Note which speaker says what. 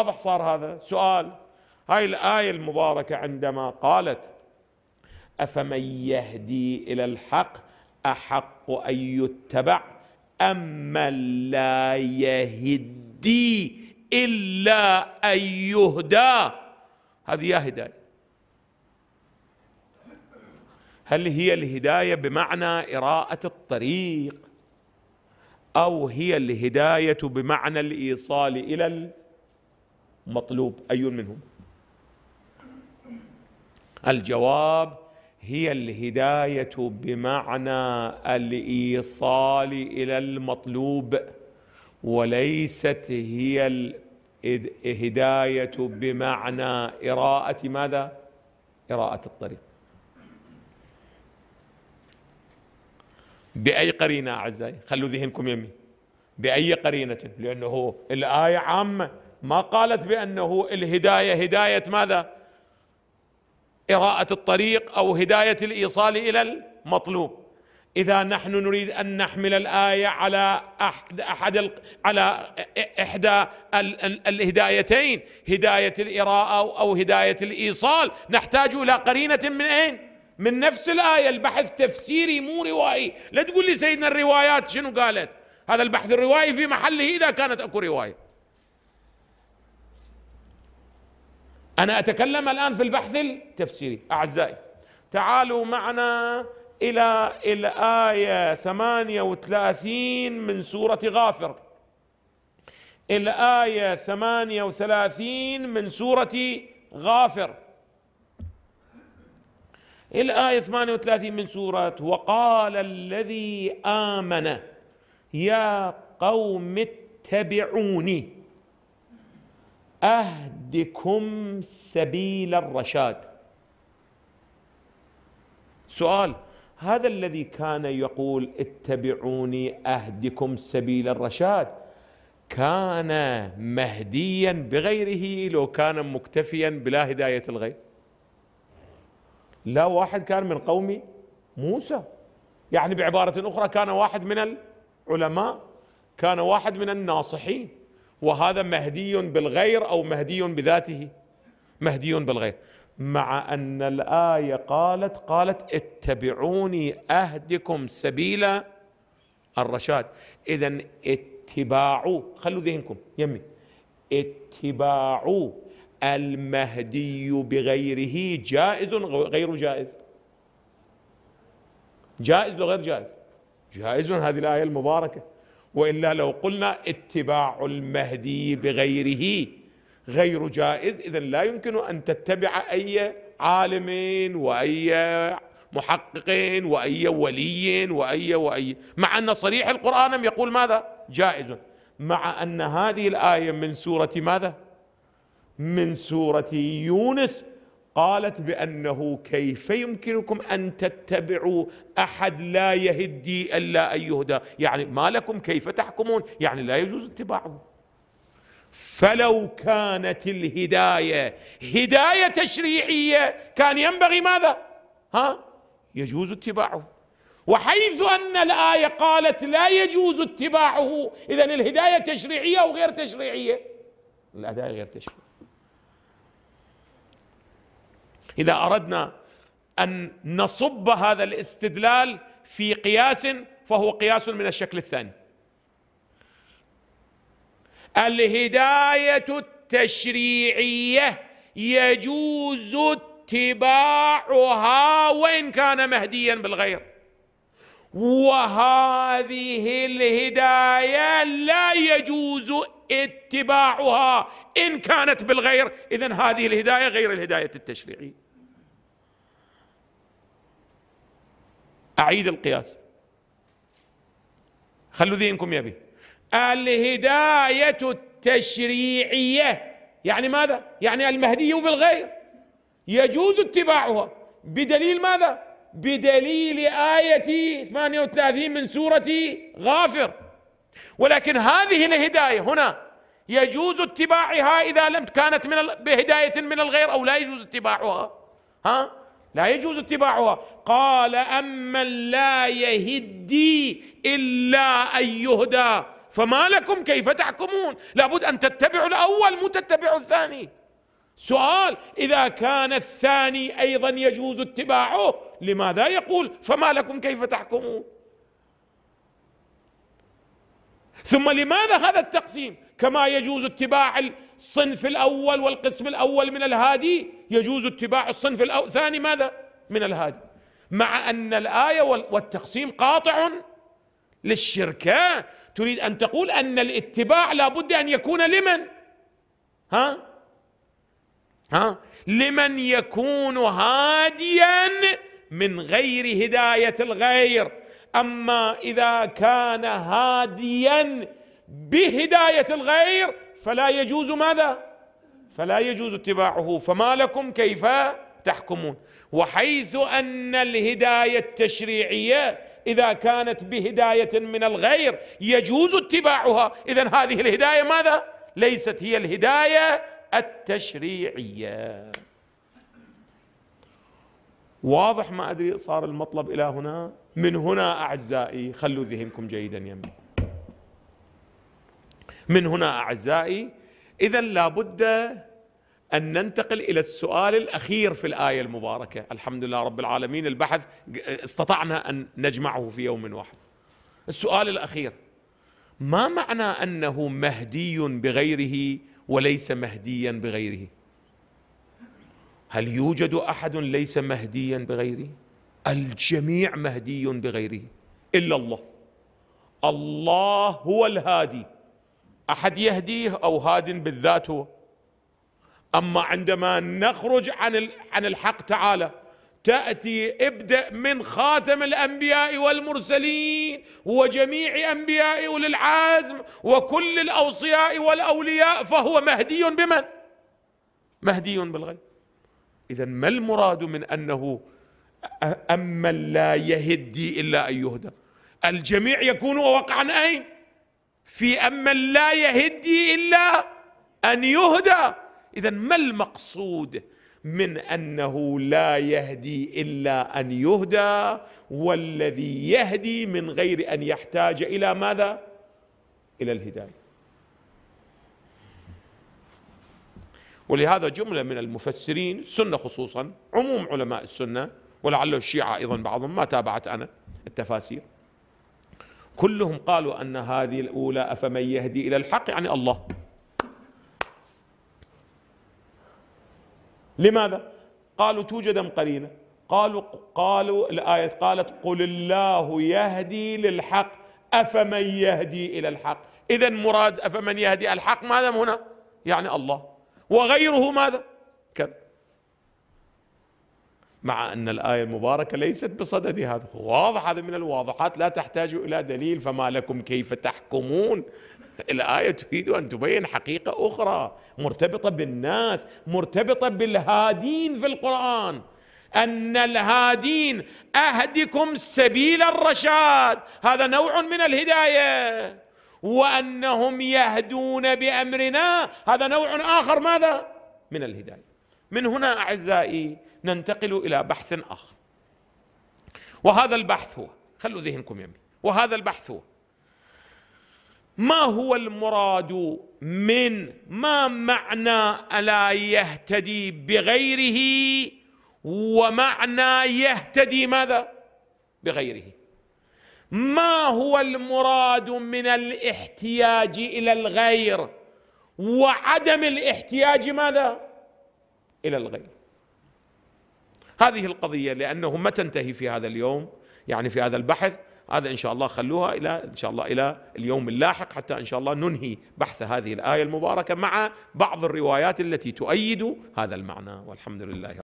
Speaker 1: واضح صار هذا سؤال هاي الآية المباركة عندما قالت أفمن يهدي إلى الحق أحق أن يتبع أمن لا يهدي إلا أن يهدى هذه يا هداية هل هي الهداية بمعنى إراءة الطريق أو هي الهداية بمعنى الإيصال إلى الطريق مطلوب أي منهم الجواب هي الهداية بمعنى الإيصال إلى المطلوب وليست هي الهداية بمعنى إراءة ماذا؟ إراءة الطريق بأي قرينة أعزائي خلوا ذهنكم يمي بأي قرينة لأنه الآية عامة ما قالت بانه الهدايه هدايه ماذا؟ اراءه الطريق او هدايه الايصال الى المطلوب اذا نحن نريد ان نحمل الايه على احد احد ال... على احدى ال... ال... الهدايتين هدايه الاراءه او هدايه الايصال نحتاج الى قرينه من اين؟ من نفس الايه البحث تفسيري مو روائي لا تقول لي سيدنا الروايات شنو قالت هذا البحث الروائي في محله اذا كانت اكو روايه أنا أتكلم الآن في البحث التفسيري أعزائي تعالوا معنا إلى الآية 38 من سورة غافر الآية 38 من سورة غافر الآية 38 من سورة وقال الذي آمن يا قوم اتبعوني أهدكم سبيل الرشاد سؤال هذا الذي كان يقول اتبعوني أهدكم سبيل الرشاد كان مهديا بغيره لو كان مكتفيا بلا هداية الغير لا واحد كان من قوم موسى يعني بعبارة أخرى كان واحد من العلماء كان واحد من الناصحين وهذا مهدي بالغير او مهدي بذاته مهدي بالغير مع ان الايه قالت قالت اتبعوني اهدكم سبيل الرشاد اذا اتباعوا خلوا ذهنكم يمي اتباعوا المهدي بغيره جائز غير جائز جائز وغير جائز جائز هذه الآية المباركة والا لو قلنا اتباع المهدي بغيره غير جائز اذا لا يمكن ان تتبع اي عالم واي محقق واي ولي واي واي مع ان صريح القران يقول ماذا جائز مع ان هذه الايه من سوره ماذا من سوره يونس قالت بأنه كيف يمكنكم أن تتبعوا أحد لا يهدي إلا أن يهدى يعني ما لكم كيف تحكمون يعني لا يجوز اتباعه فلو كانت الهداية هداية تشريعية كان ينبغي ماذا ها يجوز اتباعه وحيث أن الآية قالت لا يجوز اتباعه إذا الهداية تشريعية أو غير تشريعية الهداية غير تشريعية اذا اردنا ان نصب هذا الاستدلال في قياس فهو قياس من الشكل الثاني الهدايه التشريعيه يجوز اتباعها وان كان مهديا بالغير وهذه الهدايه لا يجوز اتباعها ان كانت بالغير اذا هذه الهدايه غير الهدايه التشريعيه أعيد القياس خلوا يا يبي الهداية التشريعية يعني ماذا؟ يعني المهدي بالغير يجوز اتباعها بدليل ماذا؟ بدليل آية 38 من سورة غافر ولكن هذه الهداية هنا يجوز اتباعها إذا لم كانت من بهداية من الغير أو لا يجوز اتباعها ها لا يجوز اتباعها قال أمن لا يهدي إلا أن يهدى فما لكم كيف تحكمون لابد أن تتبعوا الأول مو تتبعوا الثاني سؤال إذا كان الثاني أيضا يجوز اتباعه لماذا يقول فما لكم كيف تحكمون ثم لماذا هذا التقسيم كما يجوز اتباع الصنف الأول والقسم الأول من الهادي يجوز اتباع الصنف الثاني ماذا من الهادي مع أن الآية والتقسيم قاطع للشركة تريد أن تقول أن الاتباع لابد أن يكون لمن ها ها لمن يكون هاديا من غير هداية الغير أما إذا كان هاديا بهدايه الغير فلا يجوز ماذا فلا يجوز اتباعه فما لكم كيف تحكمون وحيث ان الهدايه التشريعيه اذا كانت بهدايه من الغير يجوز اتباعها اذا هذه الهدايه ماذا ليست هي الهدايه التشريعيه واضح ما ادري صار المطلب الى هنا من هنا اعزائي خلوا ذهنكم جيدا يمين من هنا اعزائي اذا لابد ان ننتقل الى السؤال الاخير في الايه المباركه الحمد لله رب العالمين البحث استطعنا ان نجمعه في يوم واحد السؤال الاخير ما معنى انه مهدي بغيره وليس مهديا بغيره هل يوجد احد ليس مهديا بغيره الجميع مهدي بغيره الا الله الله هو الهادي احد يهديه او هاد بالذات هو اما عندما نخرج عن عن الحق تعالى تاتي ابدا من خاتم الانبياء والمرسلين وجميع انبياء اولي العزم وكل الاوصياء والاولياء فهو مهدي بمن؟ مهدي بالغيب اذا ما المراد من انه امن لا يهدي الا ان يهدى الجميع يكون وقعا اين؟ في أمن لا يهدي إلا أن يهدى إذا ما المقصود من أنه لا يهدي إلا أن يهدى والذي يهدي من غير أن يحتاج إلى ماذا؟ إلى الهداية ولهذا جملة من المفسرين سنة خصوصا عموم علماء السنة ولعل الشيعة أيضا بعضهم ما تابعت أنا التفاسير كلهم قالوا أن هذه الأولى أفمن يهدي إلى الحق يعني الله لماذا؟ قالوا توجد أم قرينة قالوا قالوا الآية قالت قل الله يهدي للحق أفمن يهدي إلى الحق إذا مراد أفمن يهدي الحق ماذا هنا؟ يعني الله وغيره ماذا؟ كذا مع أن الآية المباركة ليست بصدد هذا واضح هذا من الواضحات لا تحتاج إلى دليل فما لكم كيف تحكمون الآية تريد أن تبين حقيقة أخرى مرتبطة بالناس مرتبطة بالهادين في القرآن أن الهادين أهدكم سبيل الرشاد هذا نوع من الهداية وأنهم يهدون بأمرنا هذا نوع آخر ماذا؟ من الهداية من هنا أعزائي ننتقل إلى بحث آخر وهذا البحث هو خلوا ذهنكم يمي وهذا البحث هو ما هو المراد من ما معنى الا يهتدي بغيره ومعنى يهتدي ماذا بغيره ما هو المراد من الاحتياج الى الغير وعدم الاحتياج ماذا الى الغير هذه القضيه لانه ما تنتهي في هذا اليوم يعني في هذا البحث هذا ان شاء الله خلوها الى ان شاء الله الى اليوم اللاحق حتى ان شاء الله ننهي بحث هذه الايه المباركه مع بعض الروايات التي تؤيد هذا المعنى والحمد لله